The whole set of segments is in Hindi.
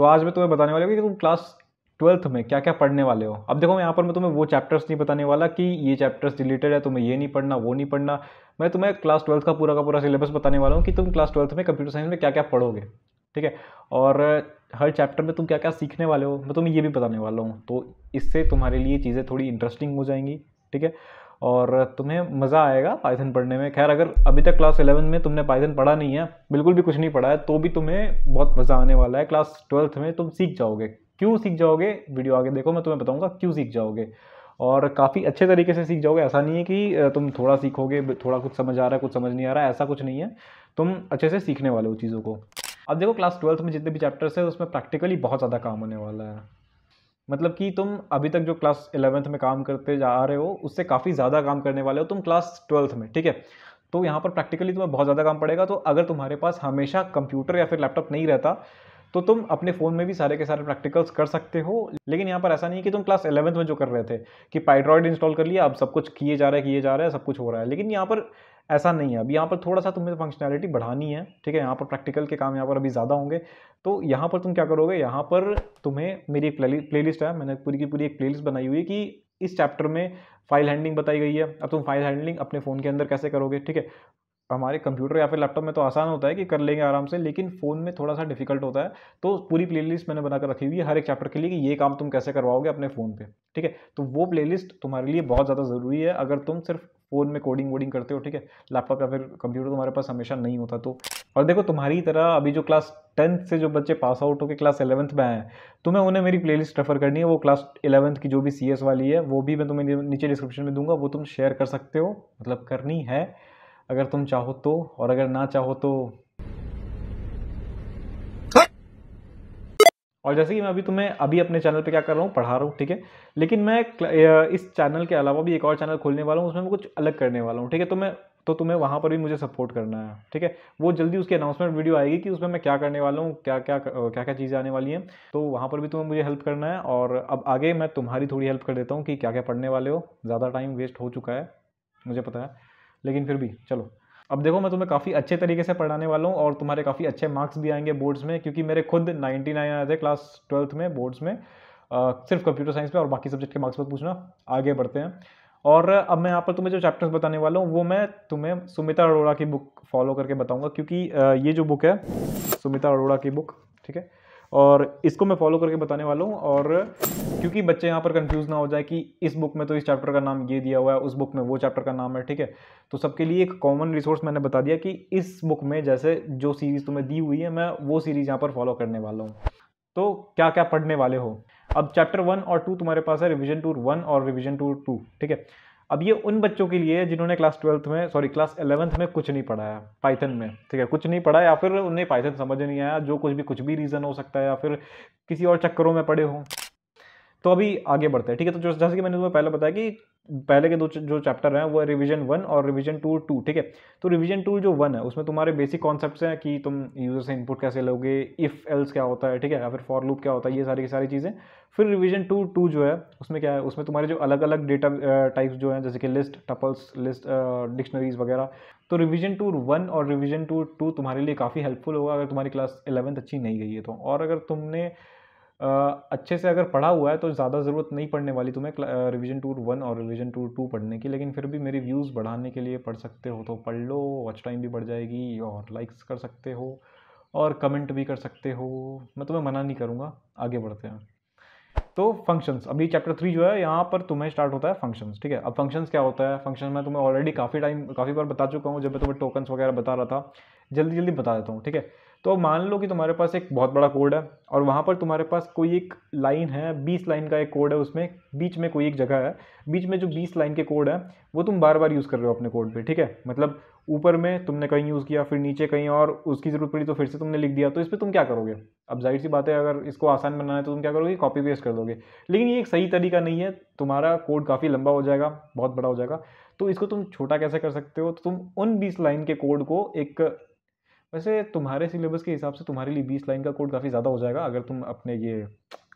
तो आज मैं तुम्हें बताने वाला हूँ कि तुम क्लास ट्वेल्थ में क्या क्या पढ़ने वाले हो अब देखो यहाँ पर मैं तुम्हें वो चैप्टर्स नहीं बताने वाला कि ये चैप्टर्स रिलेटेड है तुम्हें ये नहीं पढ़ना वो नहीं पढ़ना मैं तुम्हें क्लास ट्वेल्थ का पूरा का पूरा सिलेबस बताने वाला हूँ कि तुम क्लास ट्वेल्थ में कंप्यूटर साइंस में क्या क्या पढ़ोगे ठीक है और हर चैप्टर में तुम क्या क्या सीखने वाले हो मैं तुम्हें ये भी बताने वाला हूँ तो इससे तुम्हारे लिए चीज़ें थोड़ी इंटरेस्टिंग हो जाएंगी ठीक है और तुम्हें मज़ा आएगा पाइथन पढ़ने में खैर अगर अभी तक क्लास इलेवन में तुमने पाइथन पढ़ा नहीं है बिल्कुल भी कुछ नहीं पढ़ा है तो भी तुम्हें बहुत मज़ा आने वाला है क्लास ट्वेल्थ में तुम सीख जाओगे क्यों सीख जाओगे वीडियो आगे देखो मैं तुम्हें बताऊँगा क्यों सीख जाओगे और काफ़ी अच्छे तरीके से सीख जाओगे ऐसा नहीं है कि तुम थोड़ा सीखोगे थोड़ा कुछ समझ आ रहा है कुछ समझ नहीं आ रहा है ऐसा कुछ नहीं है तुम अच्छे से सीखने वाले हो चीज़ों को अब देखो क्लास ट्वेल्थ में जितने भी चैप्टर्स हैं उसमें प्रैक्टिकली बहुत ज़्यादा काम होने वाला है मतलब कि तुम अभी तक जो क्लास इलेवेंथ में काम करते जा रहे हो उससे काफ़ी ज़्यादा काम करने वाले हो तुम क्लास ट्वेल्थ में ठीक है तो यहाँ पर प्रैक्टिकली तुम्हें बहुत ज़्यादा काम पड़ेगा तो अगर तुम्हारे पास हमेशा कंप्यूटर या फिर लैपटॉप नहीं रहता तो तुम अपने फ़ोन में भी सारे के सारे प्रैक्टिकल्स कर सकते हो लेकिन यहाँ पर ऐसा नहीं है कि तुम क्लास एलेवंथ में जो कर रहे थे कि पाइड्रॉइड इंस्टॉल कर लिया अब सब कुछ किए जा रहा है किए जा रहा है सब कुछ हो रहा है लेकिन यहाँ पर ऐसा नहीं है अब यहाँ पर थोड़ा सा तुम्हें फंक्शनैलिटी बढ़ानी है ठीक है यहाँ पर प्रैक्टिकल के काम यहाँ पर अभी ज़्यादा होंगे तो यहाँ पर तुम क्या करोगे यहाँ पर तुम्हें मेरी एक प्ले लिस्ट है मैंने पूरी की पूरी एक प्लेलिस्ट बनाई हुई है कि इस चैप्टर में फाइल हैंडलिंग बताई गई है अब तुम फाइल हैंडलिंग अपने फ़ोन के अंदर कैसे करोगे ठीक है हमारे कंप्यूटर या फिर लैपटॉप में तो आसान होता है कि कर लेंगे आराम से लेकिन फ़ोन में थोड़ा सा डिफिकल्ट होता है तो पूरी प्लेलिस्ट मैंने बनाकर रखी हुई है हर एक चैप्टर के लिए कि ये काम तुम कैसे करवाओगे अपने फ़ोन पे ठीक है तो वो प्लेलिस्ट तुम्हारे लिए बहुत ज़्यादा ज़रूरी है अगर तुम सिर्फ फ़ोन में कोडिंग वोडिंग करते हो ठीक है लैपटॉप या फिर कंप्यूटर तुम्हारे पास हमेशा नहीं होता तो और देखो तुम्हारी तरह अभी जो क्लास टेंथ से जो बच्चे पास आउट होकर क्लास एलेवंथ में आए हैं तुम्हें उन्हें मेरी प्लेलिस्ट रेफर करनी है वो क्लास इलेवंथ की जो भी सी वाली है वो भी मैं तुम्हें नीचे डिस्क्रिप्शन में दूंगा वो तुम शेयर कर सकते हो मतलब करनी है अगर तुम चाहो तो और अगर ना चाहो तो और जैसे कि मैं अभी तुम्हें अभी अपने चैनल पे क्या कर रहा हूँ पढ़ा रहा हूँ ठीक है लेकिन मैं इस चैनल के अलावा भी एक और चैनल खोलने वाला हूँ उसमें मैं कुछ अलग करने वाला हूँ ठीक है तो मैं तो तुम्हें वहाँ पर भी मुझे सपोर्ट करना है ठीक है वो जल्दी उसकी अनाउंसमेंट वीडियो आएगी कि उसमें मैं क्या करने वाला हूँ क्या क्या क्या क्या चीज़ें आने वाली हैं तो वहाँ पर भी तुम्हें मुझे हेल्प करना है और अब आगे मैं तुम्हारी थोड़ी हेल्प कर देता हूँ कि क्या क्या पढ़ने वाले हो ज़्यादा टाइम वेस्ट हो चुका है मुझे पता है लेकिन फिर भी चलो अब देखो मैं तुम्हें काफ़ी अच्छे तरीके से पढ़ाने वाला हूँ और तुम्हारे काफ़ी अच्छे मार्क्स भी आएंगे बोर्ड्स में क्योंकि मेरे खुद 99 आए थे क्लास ट्वेल्थ में बोर्ड्स में आ, सिर्फ कंप्यूटर साइंस में और बाकी सब्जेक्ट के मार्क्स पर पूछना आगे बढ़ते हैं और अब मैं यहाँ पर तुम्हें जो चैप्टर्स बताने वाला हूँ वो मैं तुम्हें सुमिता अरोड़ा की बुक फॉलो करके बताऊँगा क्योंकि ये जो बुक है सुमिता अरोड़ा की बुक ठीक है और इसको मैं फॉलो करके बताने वाला हूँ और क्योंकि बच्चे यहाँ पर कंफ्यूज ना हो जाए कि इस बुक में तो इस चैप्टर का नाम ये दिया हुआ है उस बुक में वो चैप्टर का नाम है ठीक है तो सबके लिए एक कॉमन रिसोर्स मैंने बता दिया कि इस बुक में जैसे जो सीरीज़ तुम्हें दी हुई है मैं वो सीरीज़ यहाँ पर फॉलो करने वाला हूँ तो क्या क्या पढ़ने वाले हो अब चैप्टर वन और टू तुम्हारे पास है रिविजन टू वन और रिविजन टू टू ठीक है अब ये उन बच्चों के लिए जिन्होंने क्लास ट्वेल्थ में सॉरी क्लास एलेवंथ में कुछ नहीं पढ़ाया पाइथन में ठीक है कुछ नहीं पढ़ा या फिर उन्हें पाइथन समझ नहीं आया जो कुछ भी कुछ भी रीज़न हो सकता है या फिर किसी और चक्करों में पड़े हों तो अभी आगे बढ़ते हैं ठीक है तो जैसे कि मैंने तुम्हें पहले बताया कि पहले के दो जो चैप्टर हैं वो है रिविजन वन और रिविज़न टू टू ठीक है तो रिविज़न टू जो वन है उसमें तुम्हारे बेसिक कॉन्सेप्ट हैं कि तुम यूज़र से इनपुट कैसे लोगे इफ़ एल्स क्या होता है ठीक है या फिर फॉर लूप क्या होता है ये सारी की सारी चीज़ें फिर रिविज़न टू टू जो है उसमें क्या है उसमें तुम्हारे जो अलग अलग डेटा टाइप्स जो हैं जैसे कि लिस्ट टपल्स लिस्ट डिक्शनरीज वगैरह तो रिविज़न टू वन और रिविज़न टू टू तुम्हारे लिए काफ़ी हेल्पफुल होगा अगर तुम्हारी क्लास इलेवंथ अच्छी नहीं गई है तो और अगर तुमने अच्छे से अगर पढ़ा हुआ है तो ज़्यादा ज़रूरत नहीं पड़ने वाली तुम्हें रिवीजन टूर वन और रिवीजन टूर टू पढ़ने की लेकिन फिर भी मेरी व्यूज़ बढ़ाने के लिए पढ़ सकते हो तो पढ़ लो वॉच टाइम भी बढ़ जाएगी और लाइक्स कर सकते हो और कमेंट भी कर सकते हो मैं तुम्हें मना नहीं करूँगा आगे बढ़ते हैं तो फंक्शंस अभी चैप्टर थ्री जो है यहाँ पर तुम्हें स्टार्ट होता है फंक्शंस ठीक है अब फंक्शंस क्या होता है फंक्शन में तुम्हें ऑलरेडी काफ़ी टाइम काफ़ी बार बता चुका हूँ जब मैं तुम्हें टोकन्स वगैरह बता रहा था जल्दी जल्दी बता देता हूँ ठीक है तो मान लो कि तुम्हारे पास एक बहुत बड़ा कोड है और वहाँ पर तुम्हारे पास कोई एक लाइन है बीस लाइन का एक कोड है उसमें बीच में कोई एक जगह है बीच में जो बीस लाइन के कोड है वो तुम बार बार यूज़ कर रहे हो अपने कोड पर ठीक है मतलब ऊपर में तुमने कहीं यूज़ किया फिर नीचे कहीं और उसकी ज़रूरत पड़ी तो फिर से तुमने लिख दिया तो इस पर तुम क्या करोगे अब जाहिर सी बात है अगर इसको आसान बनाना है तो तुम क्या करोगे कॉपी पेस्ट कर दोगे लेकिन ये एक सही तरीका नहीं है तुम्हारा कोड काफ़ी लंबा हो जाएगा बहुत बड़ा हो जाएगा तो इसको तुम छोटा कैसे कर सकते हो तो तुम उन बीस लाइन के कोड को एक वैसे तुम्हारे सिलेबस के हिसाब से तुम्हारे लिए बीस लाइन का कोड काफ़ी ज़्यादा हो जाएगा अगर तुम अपने ये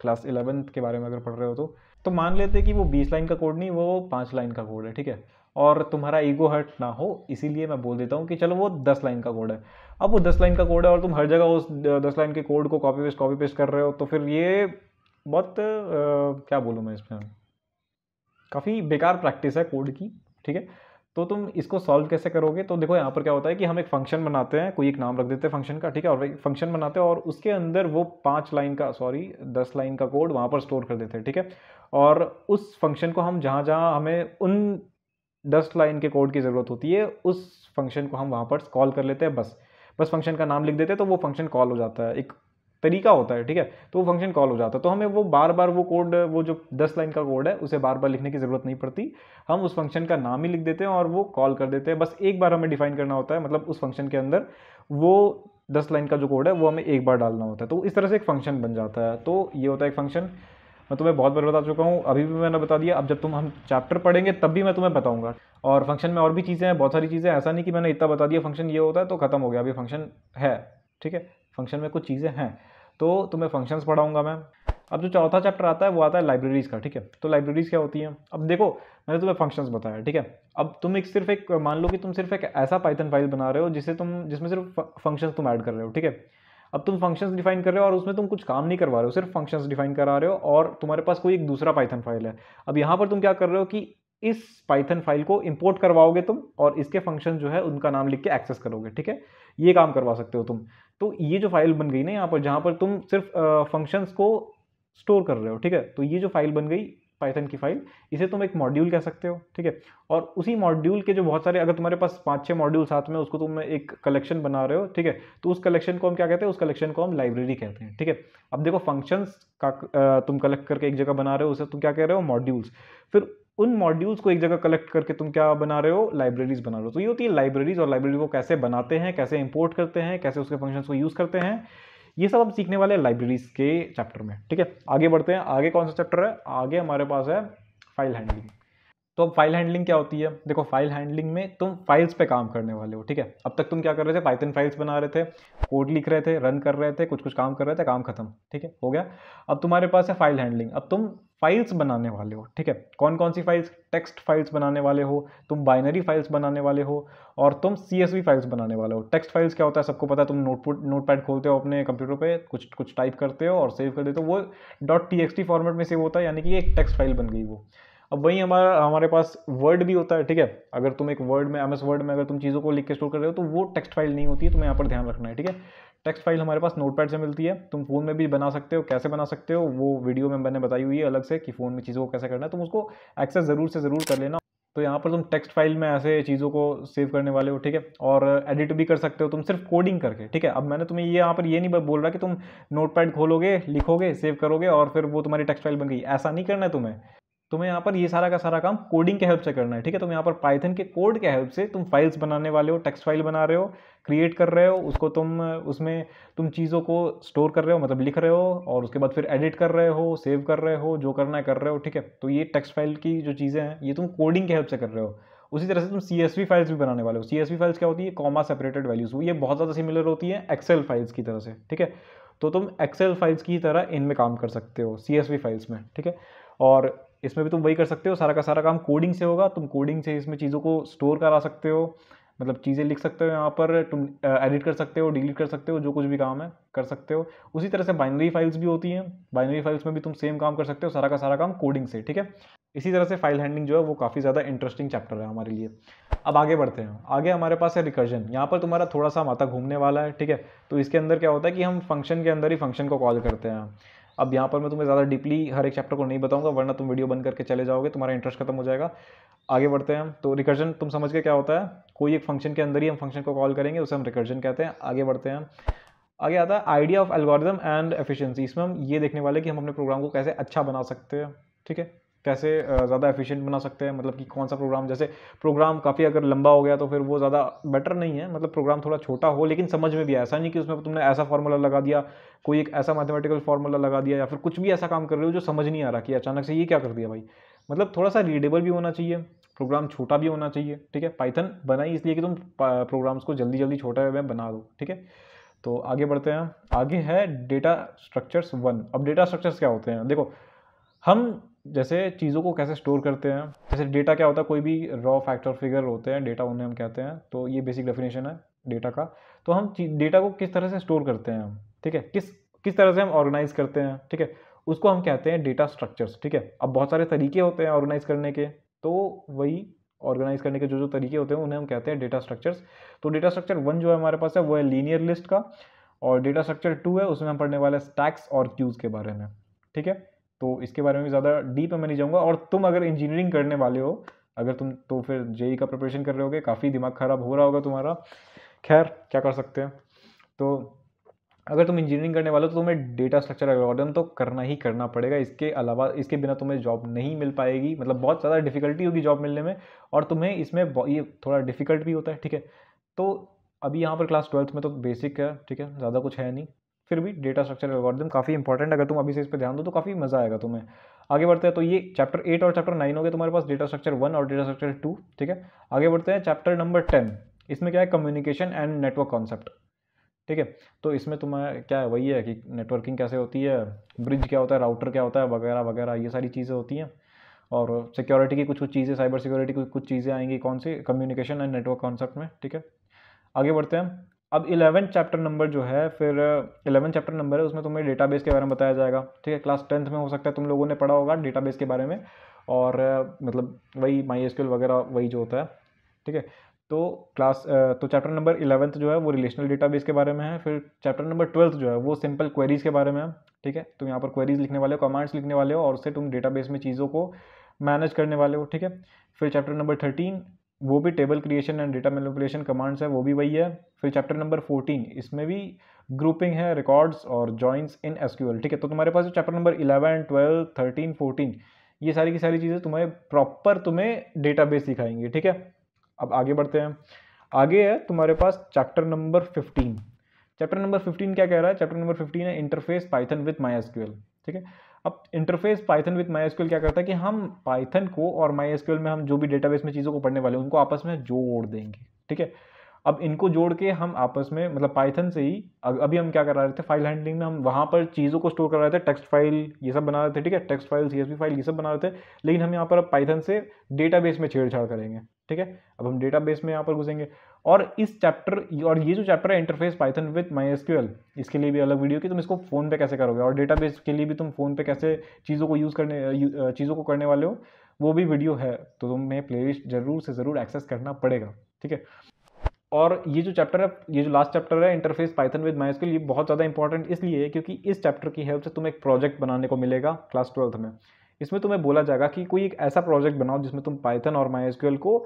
क्लास इलेवंथ के बारे में अगर पढ़ रहे हो तो तो मान लेते कि वो बीस लाइन का कोड नहीं वो पाँच लाइन का कोड है ठीक है और तुम्हारा ईगो हर्ट ना हो इसीलिए मैं बोल देता हूँ कि चलो वो दस लाइन का कोड है अब वो दस लाइन का कोड है और तुम हर जगह उस दस लाइन के कोड को कॉपी पेस्ट कॉपी पेस्ट कर रहे हो तो फिर ये बहुत आ, क्या बोलूँ मैं इसमें काफ़ी बेकार प्रैक्टिस है कोड की ठीक है तो तुम इसको सॉल्व कैसे करोगे तो देखो यहाँ पर क्या होता है कि हम एक फंक्शन बनाते हैं कोई एक नाम रख देते हैं फंक्शन का ठीक है और एक फंक्शन बनाते हैं और उसके अंदर वो पाँच लाइन का सॉरी दस लाइन का कोड वहाँ पर स्टोर कर देते हैं ठीक है और उस फंक्शन को हम जहाँ जहाँ हमें उन दस लाइन के कोड की ज़रूरत होती है उस फंक्शन को हम वहाँ पर कॉल कर लेते हैं बस बस फंक्शन का नाम लिख देते हैं तो वो फंक्शन कॉल हो जाता है एक तरीका होता है ठीक है तो वो फंक्शन कॉल हो जाता है तो हमें वो बार बार वो कोड वो जो दस लाइन का कोड है उसे बार बार लिखने की ज़रूरत नहीं पड़ती हम उस फंक्शन का नाम ही लिख देते हैं और वो कॉल कर देते हैं बस एक बार हमें डिफाइन करना होता है मतलब उस फंक्शन के अंदर वो दस लाइन का जो कोड है वो हमें एक बार डालना होता है तो इस तरह से एक फंक्शन बन जाता है तो ये होता है एक फंक्शन मैं तुम्हें बहुत बार बता चुका हूँ अभी भी मैंने बता दिया अब जब तुम हम चैप्टर पढ़ेंगे तब भी मैं तुम्हें बताऊँगा और फंक्शन में और भी चीज़ें हैं बहुत सारी चीज़ें ऐसा नहीं कि मैंने इतना बता दिया फंक्शन ये होता है तो ख़त्म हो गया अभी फंक्शन है ठीक है फंक्शन में कुछ चीज़ें हैं तो तुम्हें फंक्शंस पढ़ाऊँगा मैं अब जो चौथा चैप्टर आता है वो आता है लाइब्रेरीज़ का ठीक है तो लाइब्रेरीज़ क्या होती हैं अब देखो मैंने तुम्हें फंक्शंस बताया ठीक है अब तुम एक सिर्फ एक मान लो कि तुम सिर्फ एक ऐसा पाइथन फाइल बना रहे हो जिसे तुम जिसमें सिर्फ फंक्शंस तुम ऐड कर रहे हो ठीक है अब तुम फंक्शंस डिफाइन कर रहे हो और उसमें तुम कुछ काम नहीं करवा रहे हो सिर्फ फंक्शंस डिफाइन करा रहे हो और तुम्हारे पास कोई एक दूसरा पाइथन फाइल है अब यहाँ पर तुम क्या कर रहे हो कि इस पाइथन फाइल को इंपोर्ट करवाओगे तुम और इसके फंक्शन जो है उनका नाम लिख के एक्सेस करोगे ठीक है ये काम करवा सकते हो तुम तो ये जो फाइल बन गई ना यहाँ पर जहाँ पर तुम सिर्फ फंक्शंस को स्टोर कर रहे हो ठीक है तो ये जो फाइल बन गई पाइथन की फाइल इसे तुम एक मॉड्यूल कह सकते हो ठीक है और उसी मॉड्यूल के जो बहुत सारे अगर तुम्हारे पास पाँच छः मॉड्यूल साथ में उसको तुम एक कलेक्शन बना रहे हो ठीक है तो उस कलेक्शन को हम क्या कहते हैं उस कलेक्शन को हम लाइब्रेरी कहते हैं ठीक है अब देखो फंक्शंस का तुम कलेक्ट करके एक जगह बना रहे हो उसे तुम क्या कह रहे हो मॉड्यूल्स फिर उन मॉड्यूल्स को एक जगह कलेक्ट करके तुम क्या बना रहे हो लाइब्रेरीज बना रहे हो तो ये होती है लाइब्रेरीज और लाइब्रेरी को कैसे बनाते हैं कैसे इंपोर्ट करते हैं कैसे उसके फंक्शंस को यूज़ करते हैं ये सब हम सीखने वाले हैं लाइब्रेरीज के चैप्टर में ठीक है आगे बढ़ते हैं आगे कौन सा चैप्टर है आगे हमारे पास है फाइल हैंडलिंग तो अब फाइल हैंडलिंग क्या होती है देखो फाइल हैंडलिंग में तुम फाइल्स पे काम करने वाले हो ठीक है अब तक तुम क्या कर रहे थे पाइथन फाइल्स बना रहे थे कोड लिख रहे थे रन कर रहे थे कुछ कुछ काम कर रहे थे काम खत्म ठीक है हो गया अब तुम्हारे पास है फाइल हैंडलिंग अब तुम फाइल्स बनाने वाले हो ठीक है कौन कौन सी फाइल्स टेक्स्ट फाइल्स बनाने वाले हो तुम बाइनरी फाइल्स बनाने वाले हो और तुम सी फाइल्स बनाने वाले हो टेक्स्ट फाइल्स क्या होता है सबको पता है तुम नोटपुट नोटपैड खोलते हो अपने कंप्यूटर पे कुछ कुछ टाइप करते हो और सेव कर देते हो वो डॉट टी फॉर्मेट में सेव होता है यानी कि एक टेक्स्ट फाइल बन गई वो अब वहीं हमारा हमारे पास वर्ड भी होता है ठीक है अगर तुम एक वर्ड में एम वर्ड में अगर तुम चीज़ों को लिख के स्टोर कर रहे हो तो वो टेक्स्ट फाइल नहीं होती है तुम्हें यहाँ पर ध्यान रखना है ठीक है टेक्स्ट फाइल हमारे पास नोटपैड से मिलती है तुम फ़ोन में भी बना सकते हो कैसे बना सकते हो वो वीडियो में मैंने बताई हुई है अलग से कि फ़ोन में चीज़ों को कैसे करना है तुम उसको एक्सेस ज़रूर से ज़रूर कर लेना तो यहाँ पर तुम टेक्स्ट फाइल में ऐसे चीज़ों को सेव करने वाले हो ठीक है और एडिट भी कर सकते हो तुम सिर्फ कोडिंग करके ठीक है अब मैंने तुम्हें ये यहाँ पर ये नहीं बोल रहा कि तुम नोटपैड खोलोगे लिखोगे सेव करोगे और फिर वो तुम्हारी टेक्स्ट फाइल बन गई ऐसा नहीं करना है तुम्हें तुम्हें यहाँ पर ये सारा का सारा काम कोडिंग के हेल्प से करना है ठीक है तुम यहाँ पर पाइथन के कोड के हेल्प से तुम फाइल्स बनाने वाले हो टेक्स्ट फाइल बना रहे हो क्रिएट कर रहे हो उसको तुम उसमें तुम चीज़ों को स्टोर कर रहे हो मतलब लिख रहे हो और उसके बाद फिर एडिट कर रहे हो सेव कर रहे हो जो करना है कर रहे हो ठीक है तो ये टेक्स्ट फाइल की जो चीज़ें हैं ये तुम कोडिंग के हेल्प से कर रहे हो उसी तरह से तुम सी एस वी फाइल्स भी बनाने वाले हो सी एस वी फाइल्स क्या होती है कॉमा सेपरेटेड वैल्यूज़ ये बहुत ज़्यादा सिमिलर होती है एक्सेल फाइल्स की तरह से ठीक है तो तुम एक्सेल फाइल्स की तरह इनमें काम कर सकते हो सी एस वी फाइल्स में ठीक है और इसमें भी तुम वही कर सकते हो सारा का सारा काम कोडिंग से होगा तुम कोडिंग से इसमें चीज़ों को स्टोर करा सकते हो मतलब चीज़ें लिख सकते हो यहाँ पर तुम एडिट कर सकते हो डिलीट कर सकते हो जो कुछ भी काम है कर सकते हो उसी तरह से बाइनरी फाइल्स भी होती हैं बाइनरी फाइल्स में भी तुम सेम काम कर सकते हो सारा का सारा काम कोडिंग से ठीक है इसी तरह से फाइल हैंडलिंग जो है वो काफ़ी ज़्यादा इंटरेस्टिंग चैप्टर है हमारे लिए अब आगे बढ़ते हैं आगे हमारे पास है रिकर्जन यहाँ पर तुम्हारा थोड़ा सा माता घूमने वाला है ठीक है तो इसके अंदर क्या होता है कि हम फंक्शन के अंदर ही फंक्शन को कॉल करते हैं अब यहाँ पर मैं तुम्हें ज़्यादा डीपली हर एक चैप्टर को नहीं बताऊँगा वरना तुम वीडियो बन करके चले जाओगे तुम्हारा इंटरेस्ट खत्म हो जाएगा आगे बढ़ते हैं हम तो रिकर्जन तुम समझ के क्या होता है कोई एक फंक्शन के अंदर ही हम फंक्शन को कॉल करेंगे उसे हम रिकर्जन कहते हैं आगे बढ़ते हैं आगे आता है idea of algorithm and efficiency इसमें हम ये देखने वाले कि हम अपने प्रोग्राम को कैसे अच्छा बना सकते हैं ठीक है कैसे ज़्यादा एफिशिएंट बना सकते हैं मतलब कि कौन सा प्रोग्राम जैसे प्रोग्राम काफ़ी अगर लंबा हो गया तो फिर वो ज़्यादा बेटर नहीं है मतलब प्रोग्राम थोड़ा छोटा हो लेकिन समझ में भी ऐसा नहीं कि उसमें तुमने ऐसा फार्मूला लगा दिया कोई एक ऐसा मैथमेटिकल फार्मूला लगा दिया या फिर कुछ भी ऐसा काम कर रहे हो जो समझ नहीं आ रहा कि अचानक से ये क्या कर दिया भाई मतलब थोड़ा सा रीडेबल भी होना चाहिए प्रोग्राम छोटा भी होना चाहिए ठीक है पाइथन बनाई इसलिए कि तुम प्रोग्राम्स को जल्दी जल्दी छोटा में बना दो ठीक है तो आगे बढ़ते हैं आगे है डेटा स्ट्रक्चर्स वन अब डेटा स्ट्रक्चर्स क्या होते हैं देखो हम जैसे चीज़ों को कैसे स्टोर करते हैं जैसे डेटा क्या होता है कोई भी रॉ फैक्टर फिगर होते हैं डेटा उन्हें हम कहते हैं तो ये बेसिक डेफिनेशन है डेटा का तो हम डेटा को किस तरह से स्टोर करते हैं हम ठीक है किस किस तरह से हम ऑर्गेनाइज करते हैं ठीक है उसको हम कहते हैं डेटा स्ट्रक्चर्स ठीक है अब बहुत सारे तरीके होते हैं ऑर्गेनाइज करने के तो वही ऑर्गेनाइज करने के जो जो तरीके होते हैं उन्हें हम कहते हैं डेटा स्ट्रक्चर्स तो डेटा स्ट्रक्चर वन जो है हमारे पास है वो है लीनियर लिस्ट का और डेटा स्ट्रक्चर टू है उसमें हम पढ़ने वाले स्टैक्स और क्यूज़ के बारे में ठीक है तो इसके बारे में ज़्यादा डीप में मैं नहीं जाऊँगा और तुम अगर इंजीनियरिंग करने वाले हो अगर तुम तो फिर जेई e e का प्रिपरेशन कर रहे होगे काफ़ी दिमाग ख़राब हो रहा होगा तुम्हारा खैर क्या कर सकते हैं तो अगर तुम इंजीनियरिंग करने वाले हो तो तुम्हें डेटा स्ट्रक्चर एल्गोरिथम तो करना ही करना पड़ेगा इसके अलावा इसके बिना तुम्हें जॉब नहीं मिल पाएगी मतलब बहुत ज़्यादा डिफिकल्टी होगी जॉब मिलने में और तुम्हें इसमें ये थोड़ा डिफिकल्ट भी होता है ठीक है तो अभी यहाँ पर क्लास ट्वेल्थ में तो बेसिक है ठीक है ज़्यादा कुछ है नहीं फिर भी डेटा स्ट्रक्चर एल्गोरिदम काफ़ी इंपॉर्टेंट अगर तुम अभी से इस पर ध्यान दो तो काफ़ी मज़ा आएगा तुम्हें आगे बढ़ते हैं तो ये चैप्टर एट और चैप्टर नाइन हो गए तुम्हारे पास डेटा स्ट्रक्चर वन और डेटा स्ट्रक्चर टू ठीक है आगे बढ़ते हैं चैप्टर नंबर टेन इसमें क्या है कम्युनिकेशन एंड नेटवर्क कॉन्सेप्ट ठीक है तो इसमें तुम्हें क्या है वही है कि नेटवर्किंग कैसे होती है ब्रिज क्या होता है राउटर क्या होता है वगैरह वगैरह ये सारी चीज़ें होती हैं और सिक्योरिटी की कुछ कुछ चीज़ें साइबर सिक्योरिटी की कुछ चीज़ें आएंगी कौन सी कम्युनिकेशन एंड नेटवर्क कॉन्सेप्ट में ठीक है आगे बढ़ते हैं अब इलेवन चैप्टर नंबर जो है फिर इलेवन चैप्टर नंबर है उसमें तुम्हें डेटाबेस के बारे में बताया जाएगा ठीक है क्लास टेंथ में हो सकता है तुम लोगों ने पढ़ा होगा डेटाबेस के बारे में और मतलब वही माई वगैरह वही जो होता है ठीक है तो क्लास तो चैप्टर नंबर इलेवंथ जो है वो रिलेशनल डेटाबेस के बारे में है फिर चैप्टर नंबर ट्वेल्थ जो है वो सिंपल क्वेरीज़ के बारे में है ठीक है तुम यहाँ पर क्वेरीज़ लिखने वाले हो कमांड्स लिखने वाले हो और उससे तुम डेटाबेस में चीज़ों को मैनेज करने वाले हो ठीक है फिर चैप्टर नंबर थर्टीन वो भी table creation and data manipulation commands है वो भी वही है फिर चैप्टर नंबर फोर्टीन इसमें भी ग्रुपिंग है रिकॉर्ड्स और जॉइंट्स इन एसक्यूएल ठीक है तो तुम्हारे पास chapter number eleven twelve thirteen fourteen ये सारी की सारी चीज़ें तुम्हें प्रॉपर तुम्हें बेस सिखाएंगे ठीक है अब आगे बढ़ते हैं आगे है तुम्हारे पास chapter number fifteen chapter number fifteen क्या कह रहा है चैप्टर नंबर फिफ्टीन है interface Python with my S ठीक है अब इंटरफेस पाइथन विथ माई क्या करता है कि हम पाइथन को और माई में हम जो भी डेटाबेस में चीज़ों को पढ़ने वाले हैं उनको आपस में जोड़ देंगे ठीक है अब इनको जोड़ के हम आपस में मतलब पाइथन से ही अभी हम क्या करा रहे थे फाइल हैंडलिंग में हम वहाँ पर चीज़ों को स्टोर कर रहे थे टेक्स्ट फाइल ये सब बना रहे थे ठीक है टेक्स्ट फाइल सी फाइल ये सब बना रहे थे लेकिन हम यहाँ पर अब पाइथन से डेटाबेस में छेड़छाड़ करेंगे ठीक है अब हम डेटाबेस में यहाँ पर घुसेंगे और इस चैप्टर और ये जो चैप्टर है इंटरफेस पाइथन विथ माई इसके लिए भी अलग वीडियो की तुम इसको फ़ोन पे कैसे करोगे और डेटाबेस के लिए भी तुम फ़ोन पे कैसे चीज़ों को यूज़ करने चीज़ों को करने वाले हो वो भी वीडियो है तो तुम्हें प्लेलिस्ट ज़रूर से ज़रूर एक्सेस करना पड़ेगा ठीक है और ये जो चैप्टर है ये जो लास्ट चैप्टर है इंटरफेस पाइथन विद माइस के ये बहुत ज़्यादा इंपॉर्टेंट इसलिए है क्योंकि इस चैप्टर की हेल्प से तुम एक प्रोजेक्ट बनाने को मिलेगा क्लास ट्वेल्थ में इसमें तुम्हें बोला जाएगा कि कोई एक ऐसा प्रोजेक्ट बनाओ जिसमें तुम पाइथन और माइस को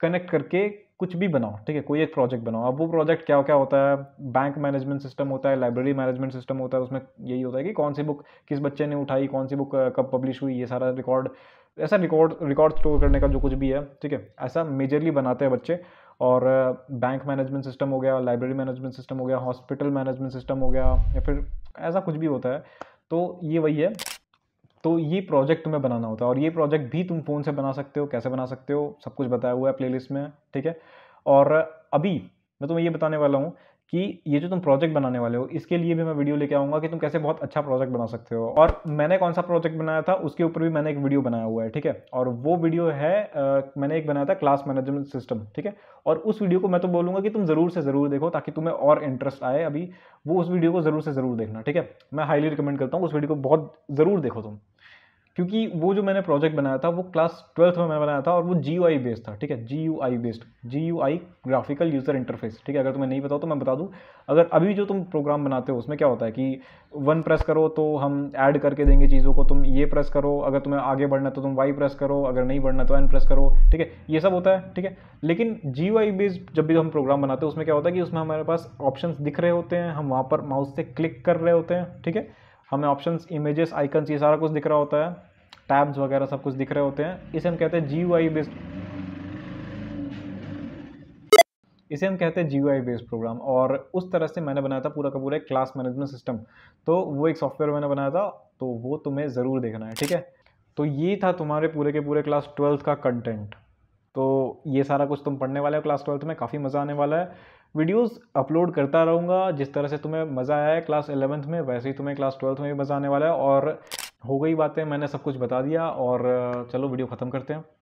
कनेक्ट करके कुछ भी बनाओ ठीक है कोई एक प्रोजेक्ट बनाओ अब वो प्रोजेक्ट क्या क्या होता है बैंक मैनेजमेंट सिस्टम होता है लाइब्रेरी मैनेजमेंट सिस्टम होता है उसमें यही होता है कि कौन सी बुक किस बच्चे ने उठाई कौन सी बुक कब पब्लिश हुई ये सारा रिकॉर्ड ऐसा रिकॉर्ड रिकॉर्ड स्टोर करने का जो कुछ भी है ठीक है ऐसा मेजरली बनाते हैं बच्चे और बैंक मैनेजमेंट सिस्टम हो गया लाइब्रेरी मैनेजमेंट सिस्टम हो गया हॉस्पिटल मैनेजमेंट सिस्टम हो गया या फिर ऐसा कुछ भी होता है तो ये वही है तो ये प्रोजेक्ट में बनाना होता है और ये प्रोजेक्ट भी तुम फ़ोन से बना सकते हो कैसे बना सकते हो सब कुछ बताया हुआ है प्ले में ठीक है और अभी मैं तुम्हें ये बताने वाला हूँ कि ये जो तुम प्रोजेक्ट बनाने वाले हो इसके लिए भी मैं वीडियो लेके आऊँगा कि तुम कैसे बहुत अच्छा प्रोजेक्ट बना सकते हो और मैंने कौन सा प्रोजेक्ट बनाया था उसके ऊपर भी मैंने एक वीडियो बनाया हुआ है ठीक है और वो वीडियो है आ, मैंने एक बनाया था क्लास मैनेजमेंट सिस्टम ठीक है और उस वीडियो को मैं तो बोलूँगा कि तुम ज़रूर से ज़रूर देखो ताकि तुम्हें और इंटरेस्ट आए अभी वो उस वीडियो को ज़रूर से ज़रूर देखना ठीक है मैं हाईली रिकमेंड करता हूँ उस वीडियो को बहुत ज़रूर देखो तुम क्योंकि वो जो मैंने प्रोजेक्ट बनाया था वो क्लास ट्वेल्थ में मैंने बनाया था और वो जी यू आई बेस्ड था ठीक है G U I based G U I graphical user interface ठीक है अगर तुम्हें नहीं बताओ तो मैं बता दूँ अगर अभी जो तुम प्रोग्राम बनाते हो उसमें क्या होता है कि वन प्रेस करो तो हम ऐड करके देंगे चीज़ों को तुम ये प्रेस करो अगर तुम्हें आगे बढ़ना तो तुम वाई प्रेस करो अगर नहीं बढ़ना तो एन प्रेस करो ठीक है ये सब होता है ठीक है लेकिन जी यू आई बेस्ड जब भी हम प्रोग्राम बनाते हैं उसमें क्या होता है कि उसमें हमारे पास ऑप्शन दिख रहे होते हैं हम वहाँ पर माउस से क्लिक कर रहे होते हैं ठीक है हमें ऑप्शन इमेजेस आइकन्स ये सारा कुछ दिख रहा होता है टैब्स वगैरह सब कुछ दिख रहे होते हैं इसे हम कहते हैं जी आई बेस्ड इसे हम कहते हैं जी आई बेस्ड प्रोग्राम और उस तरह से मैंने बनाया था पूरा का पूरा एक क्लास मैनेजमेंट सिस्टम तो वो एक सॉफ्टवेयर मैंने बनाया था तो वो तुम्हें ज़रूर देखना है ठीक है तो ये था तुम्हारे पूरे के पूरे क्लास ट्वेल्थ का कंटेंट तो ये सारा कुछ तुम पढ़ने वाले हो क्लास ट्वेल्थ में काफ़ी मज़ा आने वाला है वीडियोस अपलोड करता रहूँगा जिस तरह से तुम्हें मज़ा आया है क्लास एलेवंथ में वैसे ही तुम्हें क्लास ट्वेल्थ में भी मज़ा आने वाला है और हो गई बातें मैंने सब कुछ बता दिया और चलो वीडियो ख़त्म करते हैं